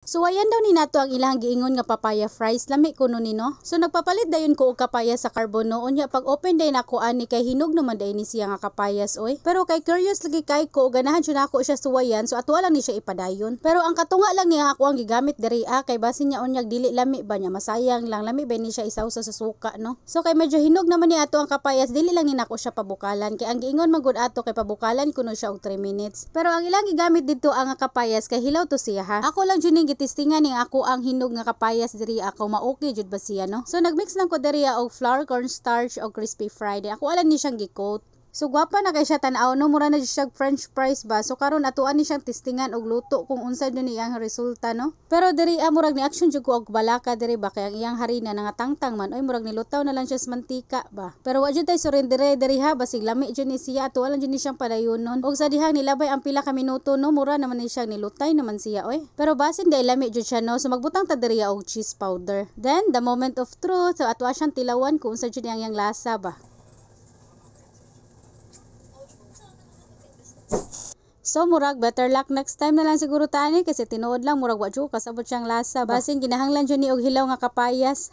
So ayan daw ni nato ang ilang giingon nga papaya fries lami kuno ni no. So nagpapalit dayon ko og kapaya sa karbono unya pag open day nako ani kay hinog naman day ni siya nga kapayas oy. Pero kay curious lagi kay ko ganahan jud nako siya suwayan so ato lang ni siya ipadayon. Pero ang katunga lang ni ako ang gigamit diri ah, kay base niya unyag dili lami ba niya masayang lang lami ba ni siya isawsa sa suka no. So kay medyo hinog naman ni ato ang kapayas dili lang ni nako siya pabukalan kay ang giingon magud ato kay pabukalan kuno siya og 3 minutes. Pero ang ilang gigamit didto ang kapayas kay hilaw to siya ha. Ako lang jud gitistingan ning ako ang hinog nga kapayas diri ako maoki jud ba siya no so nagmix lang ko diri ah, og flour cornstarch og crispy fried ako alam ni siyang gikoat So gwapa na kay siya tanaw no mura na siya french fries ba. So karon atuan ni siyang testingan og luto kung unsa jud ni iyang resulta no. Pero diri ah, murag ni action jud ko og balaka diri ba kay ang iyang harina nga tangtang man oy murag nilutaw na lang siya sa mantika ba. Pero wa jud tay surrender eh. diri ha basig lami jud ni siya atuan lang jud ni siyang padayonon. Og sa dihang nilabay ang pila ka minuto no mura naman ni siyang nilutay naman siya oy. Pero basin dai lami jud siya no so magbutang ta diri og cheese powder. Then the moment of truth so atuan siyang tilawan kung unsa jud ang iyang lasa ba. So murag better luck next time na lang siguro tani eh, kasi tinuod lang murag wa kasabot siyang lasa. Oh. Basin ginahanglan jo ni og hilaw nga kapayas.